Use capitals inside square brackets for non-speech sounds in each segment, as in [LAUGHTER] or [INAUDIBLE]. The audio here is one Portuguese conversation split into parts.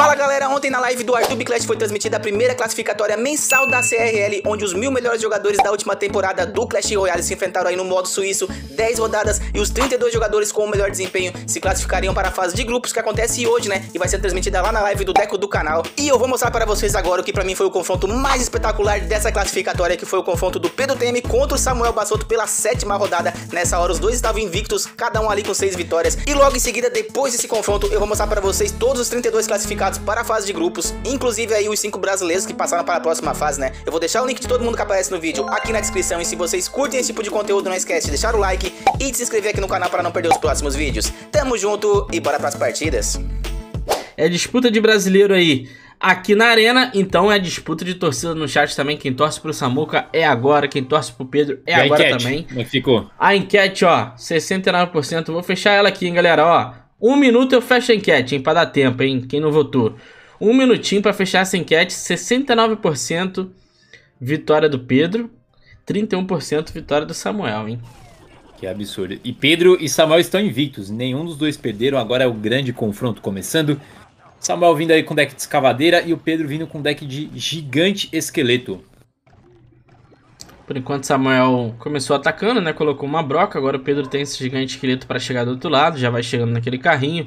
Fala galera, ontem na live do Arthur Clash foi transmitida a primeira classificatória mensal da CRL, onde os mil melhores jogadores da última temporada do Clash Royale se enfrentaram aí no modo suíço, 10 rodadas e os 32 jogadores com o melhor desempenho se classificariam para a fase de grupos que acontece hoje, né? E vai ser transmitida lá na live do Deco do canal. E eu vou mostrar para vocês agora o que para mim foi o confronto mais espetacular dessa classificatória, que foi o confronto do Pedro TM contra o Samuel Bassotto pela sétima rodada. Nessa hora os dois estavam invictos, cada um ali com seis vitórias. E logo em seguida, depois desse confronto, eu vou mostrar para vocês todos os 32 classificados classificados para a fase de grupos, inclusive aí os cinco brasileiros que passaram para a próxima fase, né? Eu vou deixar o link de todo mundo que aparece no vídeo aqui na descrição e se vocês curtem esse tipo de conteúdo, não esquece de deixar o like e de se inscrever aqui no canal para não perder os próximos vídeos. Tamo junto e bora para as partidas. É disputa de brasileiro aí aqui na arena, então é disputa de torcida no chat também. Quem torce pro Samuca é agora, quem torce pro Pedro é e agora enquete, também. Como é ficou? A enquete, ó, 69%. Vou fechar ela aqui, hein, galera, ó. Um minuto eu fecho a enquete, hein? Pra dar tempo, hein? Quem não votou. Um minutinho para fechar essa enquete. 69% vitória do Pedro. 31% vitória do Samuel, hein? Que absurdo. E Pedro e Samuel estão invictos. Nenhum dos dois perderam. Agora é o grande confronto começando. Samuel vindo aí com deck de escavadeira e o Pedro vindo com deck de gigante esqueleto. Por enquanto, Samuel começou atacando, né? Colocou uma broca. Agora o Pedro tem esse gigante esqueleto para chegar do outro lado. Já vai chegando naquele carrinho.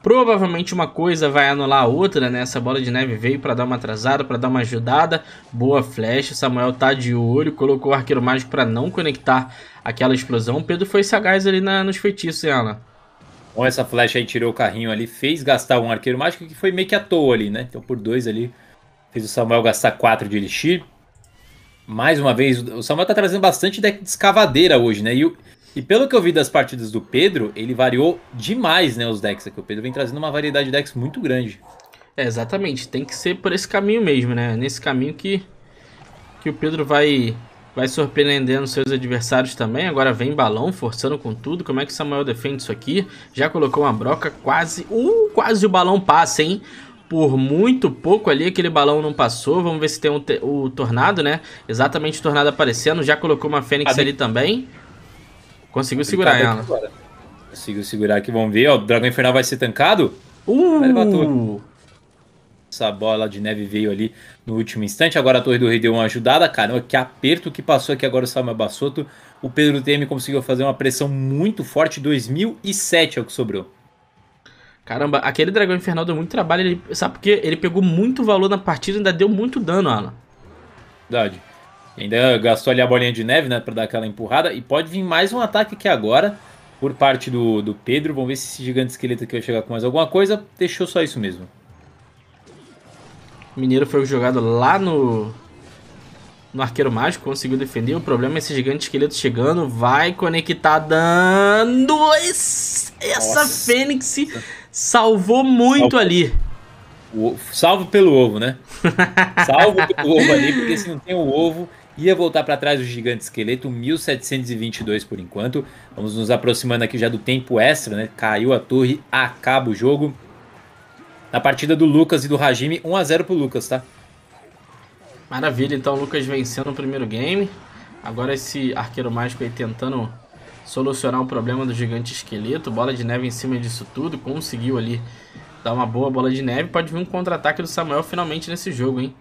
Provavelmente uma coisa vai anular a outra, né? Essa bola de neve veio para dar uma atrasada, para dar uma ajudada. Boa flecha, Samuel tá de olho, colocou o arqueiro mágico para não conectar aquela explosão. O Pedro foi sagaz ali na, nos feitiços, hein, Ana? Bom, essa flecha aí tirou o carrinho ali, fez gastar um arqueiro mágico que foi meio que à toa ali, né? Então por dois ali, fez o Samuel gastar quatro de elixir mais uma vez, o Samuel tá trazendo bastante deck de escavadeira hoje, né? E, e pelo que eu vi das partidas do Pedro, ele variou demais, né, os decks aqui. O Pedro vem trazendo uma variedade de decks muito grande. É, exatamente, tem que ser por esse caminho mesmo, né? Nesse caminho que, que o Pedro vai vai surpreendendo seus adversários também. Agora vem balão, forçando com tudo. Como é que o Samuel defende isso aqui? Já colocou uma broca, quase, uh, quase o balão passa, hein? por muito pouco ali, aquele balão não passou. Vamos ver se tem um o Tornado, né? Exatamente o Tornado aparecendo. Já colocou uma Fênix Abre... ali também. Conseguiu segurar ela. Conseguiu segurar aqui, vamos ver. Ó, o Dragão Infernal vai ser tancado. Uh! Vai levar tudo. Essa bola de neve veio ali no último instante. Agora a Torre do Rei deu uma ajudada. Caramba, que aperto que passou aqui agora o Samuel Bassotto. O Pedro TM conseguiu fazer uma pressão muito forte. 2007 é o que sobrou. Caramba, aquele dragão infernal deu muito trabalho, ele, sabe por quê? Ele pegou muito valor na partida e ainda deu muito dano, Alan. Verdade. Ainda gastou ali a bolinha de neve, né, pra dar aquela empurrada. E pode vir mais um ataque aqui agora, por parte do, do Pedro. Vamos ver se esse gigante esqueleto aqui vai chegar com mais alguma coisa. Deixou só isso mesmo. O mineiro foi jogado lá no, no arqueiro mágico, conseguiu defender. O problema é esse gigante esqueleto chegando, vai conectar dando esse, essa Nossa. fênix Salvou muito Salvo. ali. O, salvo pelo ovo, né? salvo pelo ovo ali, porque se não tem o ovo, ia voltar para trás o gigante esqueleto, 1722 por enquanto. Vamos nos aproximando aqui já do tempo extra, né? Caiu a torre, acaba o jogo. Na partida do Lucas e do Hajime, 1 a 0 pro Lucas, tá? Maravilha, então o Lucas vencendo o primeiro game. Agora esse arqueiro mágico aí tentando solucionar o problema do gigante esqueleto. Bola de neve em cima disso tudo, conseguiu ali dar uma boa bola de neve. Pode vir um contra-ataque do Samuel finalmente nesse jogo, hein?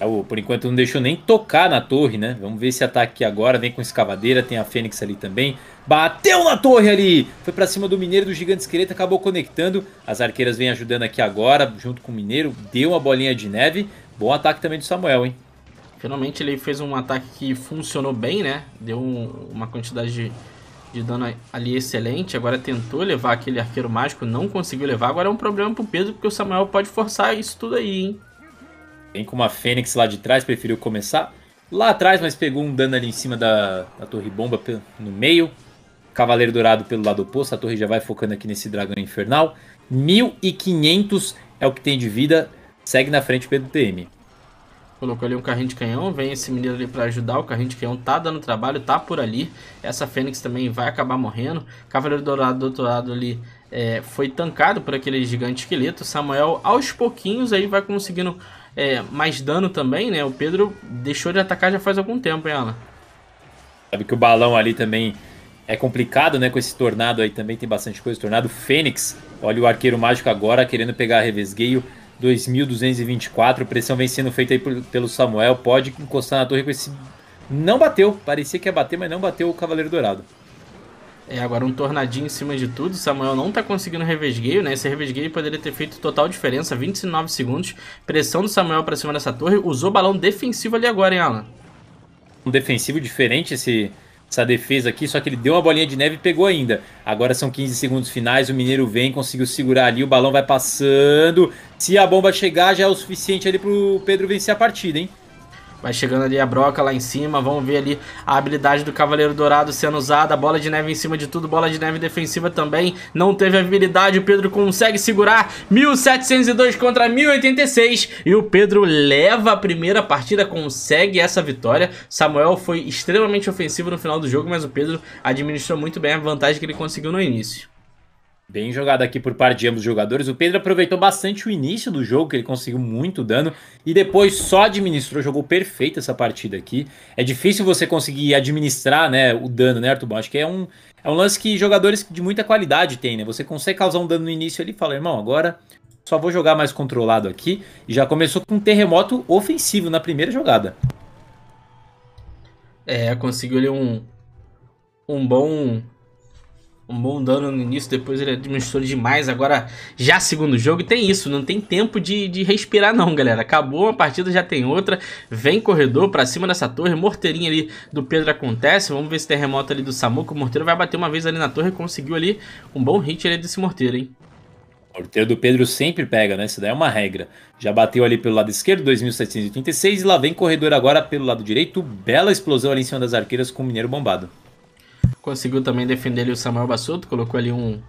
É, por enquanto não deixou nem tocar na torre, né? Vamos ver esse ataque agora. Vem com escavadeira, tem a Fênix ali também. Bateu na torre ali! Foi para cima do Mineiro do Gigante Esqueleto, acabou conectando. As arqueiras vêm ajudando aqui agora, junto com o Mineiro. Deu uma bolinha de neve. Bom ataque também do Samuel, hein? Finalmente ele fez um ataque que funcionou bem, né? Deu um, uma quantidade de, de dano ali excelente. Agora tentou levar aquele arqueiro mágico, não conseguiu levar. Agora é um problema pro Pedro, porque o Samuel pode forçar isso tudo aí, hein? Vem com uma Fênix lá de trás, preferiu começar lá atrás, mas pegou um dano ali em cima da, da torre bomba no meio. Cavaleiro Dourado pelo lado oposto, a torre já vai focando aqui nesse dragão infernal. 1500 é o que tem de vida, segue na frente o T.M. Colocou ali um carrinho de canhão, vem esse menino ali para ajudar, o carrinho de canhão tá dando trabalho, tá por ali. Essa Fênix também vai acabar morrendo. Cavaleiro Dourado do outro lado ali é, foi tancado por aquele gigante esqueleto. Samuel aos pouquinhos aí vai conseguindo é, mais dano também, né? O Pedro deixou de atacar já faz algum tempo, hein, Ana? Sabe que o balão ali também é complicado, né? Com esse tornado aí também tem bastante coisa. Tornado Fênix, olha o arqueiro mágico agora querendo pegar a revesgueio. 2224, pressão vem sendo feita aí pelo Samuel, pode encostar na torre com esse. Não bateu, parecia que ia bater, mas não bateu o Cavaleiro Dourado. É, agora um tornadinho em cima de tudo. Samuel não tá conseguindo revesgueio, né? Esse revesgueio poderia ter feito total diferença, 29 segundos. Pressão do Samuel para cima dessa torre. Usou balão defensivo ali agora, hein, Alan? Um defensivo diferente esse, essa defesa aqui, só que ele deu uma bolinha de neve e pegou ainda. Agora são 15 segundos finais, o Mineiro vem, conseguiu segurar ali, o balão vai passando. Se a bomba chegar, já é o suficiente ali pro Pedro vencer a partida, hein? Vai chegando ali a broca lá em cima. Vamos ver ali a habilidade do Cavaleiro Dourado sendo usada. Bola de neve em cima de tudo. Bola de neve defensiva também. Não teve habilidade. O Pedro consegue segurar. 1702 contra 1086. E o Pedro leva a primeira partida. Consegue essa vitória. Samuel foi extremamente ofensivo no final do jogo. Mas o Pedro administrou muito bem a vantagem que ele conseguiu no início. Bem jogado aqui por parte de ambos os jogadores. O Pedro aproveitou bastante o início do jogo, que ele conseguiu muito dano, e depois só administrou, jogou perfeito essa partida aqui. É difícil você conseguir administrar né, o dano, né, Arthur? Acho que é um, é um lance que jogadores de muita qualidade têm, né? Você consegue causar um dano no início ali e fala, irmão, agora só vou jogar mais controlado aqui. E já começou com um terremoto ofensivo na primeira jogada. É, conseguiu ali um, um bom um bom dano no início, depois ele administrou demais. Agora, já segundo jogo, e tem isso, não tem tempo de, de respirar, não, galera. Acabou uma partida, já tem outra. Vem corredor pra cima dessa torre. Morteirinha ali do Pedro acontece. Vamos ver esse terremoto ali do Samuco. O morteiro vai bater uma vez ali na torre. Conseguiu ali um bom hit ali desse morteiro, hein? O morteiro do Pedro sempre pega, né? Isso daí é uma regra. Já bateu ali pelo lado esquerdo, 2.786, e lá vem corredor agora pelo lado direito. Bela explosão ali em cima das arqueiras com o Mineiro bombado. Conseguiu também defender ali o Samuel Bassotto, colocou ali um,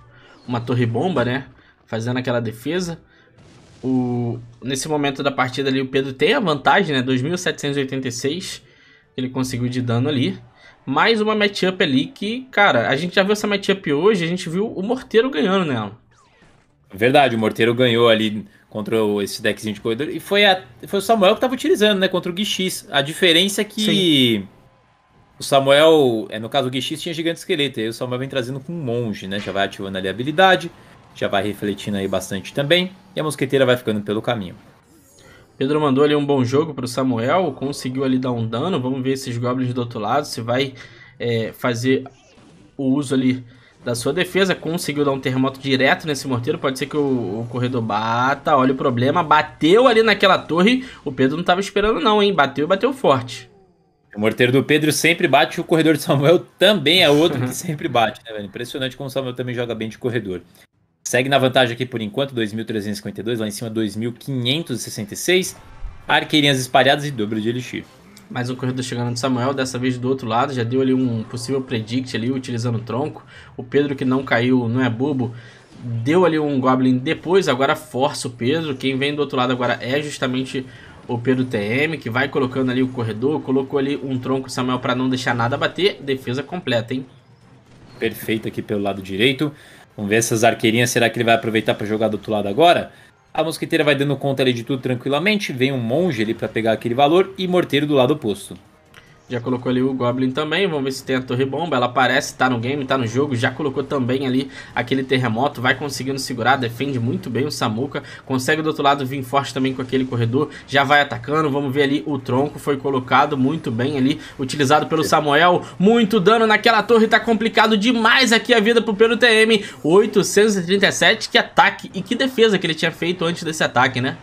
uma torre bomba, né? Fazendo aquela defesa. O, nesse momento da partida ali, o Pedro tem a vantagem, né? 2.786 ele conseguiu de dano ali. Mais uma matchup ali que, cara, a gente já viu essa matchup hoje, a gente viu o Morteiro ganhando nela. Verdade, o Morteiro ganhou ali contra esse deckzinho de corredor. E foi, a, foi o Samuel que estava utilizando, né? Contra o Guichis. A diferença é que. Sim o Samuel, é no caso o Guichis tinha gigante esqueleto, e aí o Samuel vem trazendo com um monge, né? Já vai ativando ali a habilidade, já vai refletindo aí bastante também, e a mosqueteira vai ficando pelo caminho. Pedro mandou ali um bom jogo pro Samuel, conseguiu ali dar um dano, vamos ver esses goblins do outro lado, se vai é, fazer o uso ali da sua defesa, conseguiu dar um terremoto direto nesse morteiro, pode ser que o, o, corredor bata, olha o problema, bateu ali naquela torre, o Pedro não tava esperando não, hein, bateu e bateu forte. O morteiro do Pedro sempre bate, o corredor do Samuel [LAUGHS] também é outro que [LAUGHS] sempre bate, né, velho? Impressionante como o Samuel também joga bem de corredor. Segue na vantagem aqui por enquanto, 2.352, lá em cima 2.566. Arqueirinhas espalhadas e dobro de elixir. Mais um corredor chegando do Samuel, dessa vez do outro lado, já deu ali um possível predict ali, utilizando o tronco. O Pedro que não caiu, não é bobo, deu ali um Goblin depois, agora força o Pedro. Quem vem do outro lado agora é justamente ou do TM, que vai colocando ali o corredor, colocou ali um tronco Samuel para não deixar nada bater, defesa completa, hein? Perfeito aqui pelo lado direito. Vamos ver essas arqueirinhas, será que ele vai aproveitar para jogar do outro lado agora? A mosqueteira vai dando conta ali de tudo tranquilamente, vem um monge ali para pegar aquele valor e morteiro do lado oposto. Já colocou ali o Goblin também. Vamos ver se tem a Torre Bomba. Ela aparece, tá no game, tá no jogo. Já colocou também ali aquele terremoto. Vai conseguindo segurar, defende muito bem o Samuka. Consegue do outro lado vir forte também com aquele corredor. Já vai atacando. Vamos ver ali o tronco. Foi colocado muito bem ali. Utilizado pelo Samuel. Muito dano naquela torre. Tá complicado demais aqui a vida pro Pedro TM. 837. Que ataque e que defesa que ele tinha feito antes desse ataque, né?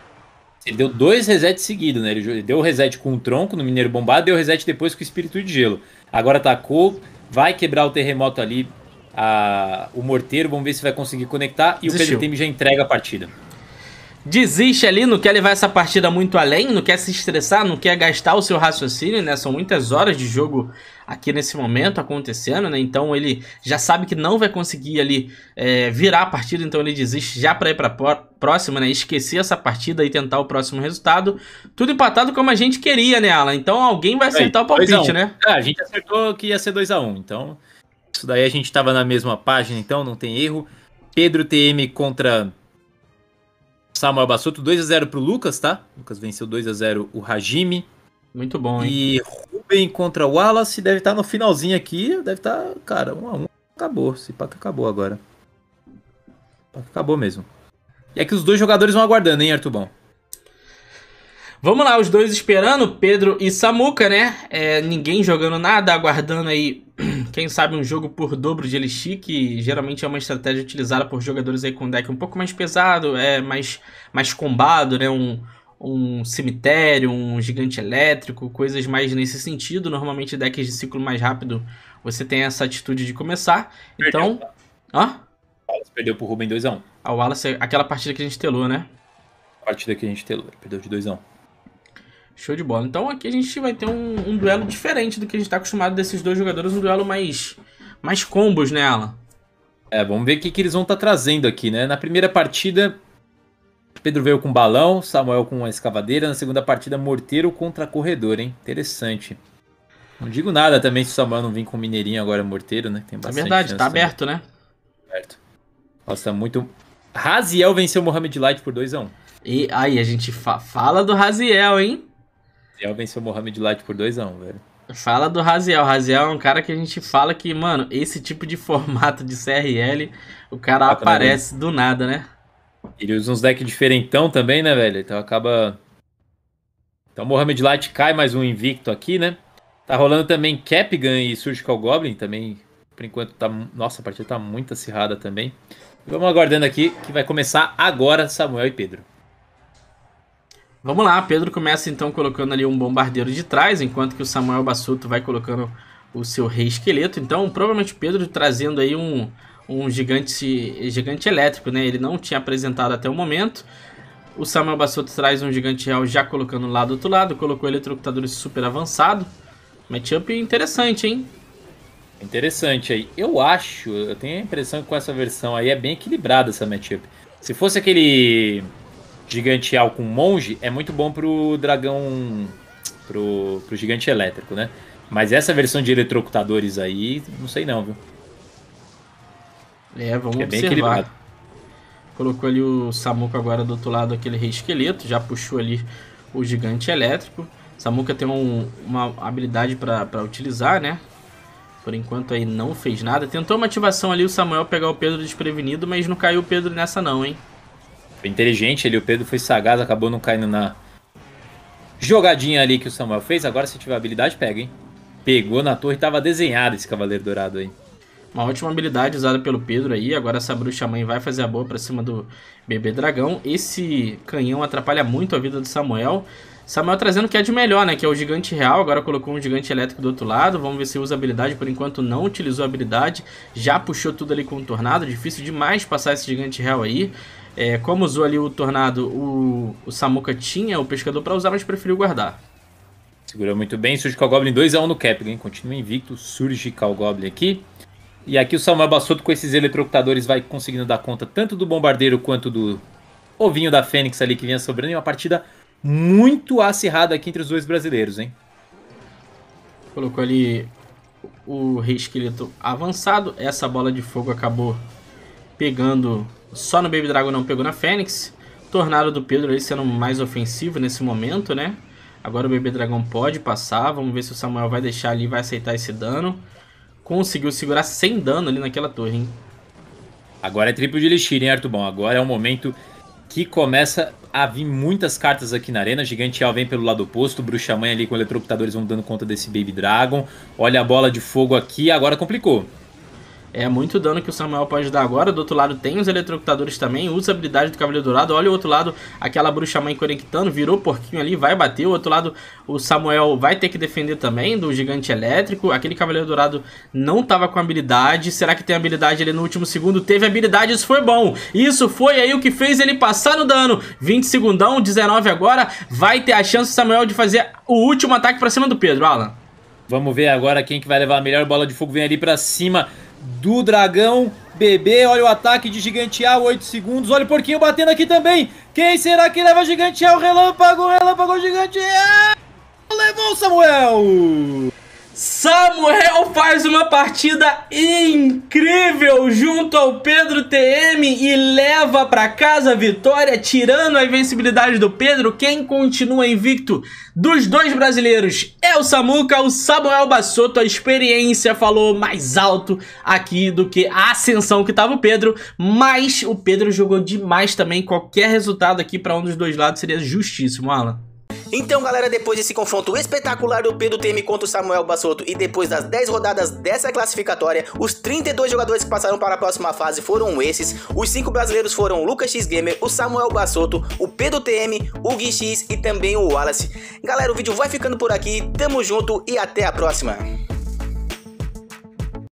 Ele deu dois resets seguidos, né? Ele deu o reset com o tronco no Mineiro Bombado, deu o reset depois com o Espírito de Gelo. Agora atacou, tá vai quebrar o terremoto ali, a, o morteiro, vamos ver se vai conseguir conectar. E Desistiu. o PDTM já entrega a partida desiste ali, não quer levar essa partida muito além, não quer se estressar, não quer gastar o seu raciocínio, né? São muitas horas de jogo aqui nesse momento acontecendo, né? Então ele já sabe que não vai conseguir ali é, virar a partida, então ele desiste já para ir para próxima, né? Esquecer essa partida e tentar o próximo resultado. Tudo empatado como a gente queria, né, Alan? Então alguém vai acertar o palpite, né? É, a gente acertou que ia ser 2 a 1 um, então isso daí a gente estava na mesma página, então não tem erro. Pedro TM contra Samuel Basoto 2x0 pro Lucas, tá? Lucas venceu 2x0 o Hajime. Muito bom, hein? E Ruben contra Wallace deve estar tá no finalzinho aqui. Deve estar, tá, cara, 1x1. Um, um acabou. Se pá que acabou agora. Pá que acabou mesmo. E é que os dois jogadores vão aguardando, hein, Artubão? Vamos lá, os dois esperando, Pedro e Samuca, né? É, ninguém jogando nada, aguardando aí quem sabe um jogo por dobro de Elixir, que geralmente é uma estratégia utilizada por jogadores aí com deck um pouco mais pesado, é mais, mais combado, né? Um, um cemitério, um gigante elétrico, coisas mais nesse sentido. Normalmente decks de ciclo mais rápido você tem essa atitude de começar. Perdeu. Então. Hã? Wallace perdeu pro Ruben 2x1. A, um. a ah, Wallace, aquela partida que a gente telou, né? A partida que a gente telou, perdeu de 2x1. Show de bola. Então aqui a gente vai ter um, um duelo diferente do que a gente está acostumado desses dois jogadores, um duelo mais, mais combos nela. Né, é, vamos ver o que, que eles vão estar tá trazendo aqui, né? Na primeira partida, Pedro veio com balão, Samuel com a escavadeira. Na segunda partida, morteiro contra corredor, hein? Interessante. Não digo nada também se o Samuel não vir com Mineirinho agora morteiro, né? Tem é bastante. É verdade, tá aberto, também. né? Aberto. Nossa, muito. Raziel venceu Mohamed Light por 2x1. Um. E aí, a gente fa fala do Raziel, hein? Raziel venceu o Mohamed Light por 2x1, velho. Fala do Raziel. Raziel é um cara que a gente fala que, mano, esse tipo de [LAUGHS] formato de CRL, o cara ah, aparece do nada, né? Ele usa uns decks diferentão também, né, velho? Então acaba. Então Mohamed Light cai mais um invicto aqui, né? Tá rolando também Capgun e Surgical Goblin também. Por enquanto tá. Nossa, a partida tá muito acirrada também. Vamos aguardando aqui que vai começar agora Samuel e Pedro. Vamos lá, Pedro começa então colocando ali um bombardeiro de trás, enquanto que o Samuel Bassuto vai colocando o seu rei esqueleto. Então, provavelmente Pedro trazendo aí um, um gigante, gigante elétrico, né? Ele não tinha apresentado até o momento. O Samuel Bassuto traz um gigante real já colocando lá do outro lado, colocou eletrocutador super avançado. Matchup interessante, hein? Interessante aí. Eu acho, eu tenho a impressão que com essa versão aí é bem equilibrada essa matchup. Se fosse aquele gigante com monge é muito bom pro dragão. Pro, pro gigante elétrico, né? Mas essa versão de eletrocutadores aí, não sei não, viu? É, vamos é bem observar. Equilibrado. Colocou ali o Samuka agora do outro lado, aquele rei esqueleto, já puxou ali o gigante elétrico. Samuka tem um, uma habilidade para utilizar, né? Por enquanto aí não fez nada. Tentou uma ativação ali o Samuel pegar o Pedro desprevenido, mas não caiu o Pedro nessa não, hein? Foi inteligente ali o Pedro foi sagaz, acabou não caindo na jogadinha ali que o Samuel fez. Agora, se tiver habilidade, pega, hein? Pegou na torre, tava desenhado esse Cavaleiro Dourado aí. Uma ótima habilidade usada pelo Pedro aí. Agora essa bruxa mãe vai fazer a boa pra cima do bebê dragão. Esse canhão atrapalha muito a vida do Samuel. Samuel trazendo o que é de melhor, né? Que é o gigante real. Agora colocou um gigante elétrico do outro lado. Vamos ver se usa habilidade. Por enquanto não utilizou habilidade. Já puxou tudo ali com o tornado. Difícil demais passar esse gigante real aí. É, como usou ali o Tornado, o, o Samuka tinha o Pescador para usar, mas preferiu guardar. Segurou muito bem. Surgical Goblin 2x1 no Kepler, hein? Continua invicto. Surgical Goblin aqui. E aqui o Samuel é Bassoto com esses eletrocutadores vai conseguindo dar conta tanto do Bombardeiro quanto do ovinho da Fênix ali que vinha sobrando. E uma partida muito acirrada aqui entre os dois brasileiros, hein? Colocou ali o Rei Esqueleto é avançado. Essa bola de fogo acabou pegando só no Baby Dragon não pegou na Fênix. Tornado do Pedro ali sendo mais ofensivo nesse momento, né? Agora o Baby Dragão pode passar. Vamos ver se o Samuel vai deixar ali, vai aceitar esse dano. Conseguiu segurar sem dano ali naquela torre, hein? Agora é triplo de elixir, hein, Arthur? Bom, agora é o momento que começa a vir muitas cartas aqui na arena. Gigante Al vem pelo lado oposto. Bruxa Mãe ali com eletrocutadores vão dando conta desse Baby Dragon. Olha a bola de fogo aqui. Agora complicou. É muito dano que o Samuel pode dar agora. Do outro lado tem os eletrocutadores também. Usa a habilidade do Cavaleiro Dourado. Olha o outro lado, aquela bruxa mãe conectando. Virou porquinho ali, vai bater. O outro lado, o Samuel vai ter que defender também do gigante elétrico. Aquele Cavaleiro Dourado não estava com habilidade. Será que tem habilidade ali no último segundo? Teve habilidade, isso foi bom. Isso foi aí o que fez ele passar no dano. 20 segundão, 19 agora. Vai ter a chance, Samuel, de fazer o último ataque para cima do Pedro, Alan. Vamos ver agora quem que vai levar a melhor bola de fogo. Vem ali para cima do Dragão bebê Olha o ataque de Gigantear, 8 segundos. Olha o Porquinho batendo aqui também. Quem será que leva Gigantear? O Relâmpago, o Relâmpago, gigante Levou Samuel! Samuel faz uma partida incrível junto ao Pedro TM e leva para casa a vitória, tirando a invencibilidade do Pedro. Quem continua invicto dos dois brasileiros é o Samuca, o Samuel Bassotto. A experiência falou mais alto aqui do que a ascensão que tava o Pedro, mas o Pedro jogou demais também. Qualquer resultado aqui para um dos dois lados seria justíssimo, Alan. Então, galera, depois desse confronto espetacular do Pedro Temi contra o Samuel Bassotto e depois das 10 rodadas dessa classificatória, os 32 jogadores que passaram para a próxima fase foram esses. Os 5 brasileiros foram o Lucas X Gamer, o Samuel Bassotto, o Pedro Tm, o Gui X e também o Wallace. Galera, o vídeo vai ficando por aqui. Tamo junto e até a próxima.